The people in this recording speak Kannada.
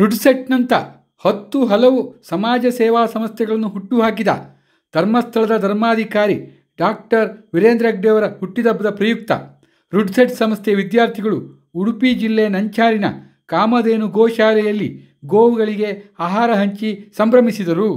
ರುಡ್ಸೆಟ್ನಂಥ ಹತ್ತು ಹಲವು ಸಮಾಜ ಸೇವಾ ಸಂಸ್ಥೆಗಳನ್ನು ಹುಟ್ಟುಹಾಕಿದ ಧರ್ಮಸ್ಥಳದ ಧರ್ಮಾಧಿಕಾರಿ ಡಾಕ್ಟರ್ ವೀರೇಂದ್ರ ಹೆಗ್ಡೆಯವರ ಹುಟ್ಟಿದಬ್ಬದ ಪ್ರಯುಕ್ತ ರುಡ್ಸೆಟ್ ಸಂಸ್ಥೆಯ ವಿದ್ಯಾರ್ಥಿಗಳು ಉಡುಪಿ ಜಿಲ್ಲೆ ನಂಚಾರಿನ ಕಾಮಧೇನು ಗೋಶಾಲೆಯಲ್ಲಿ ಗೋವುಗಳಿಗೆ ಆಹಾರ ಹಂಚಿ ಸಂಭ್ರಮಿಸಿದರು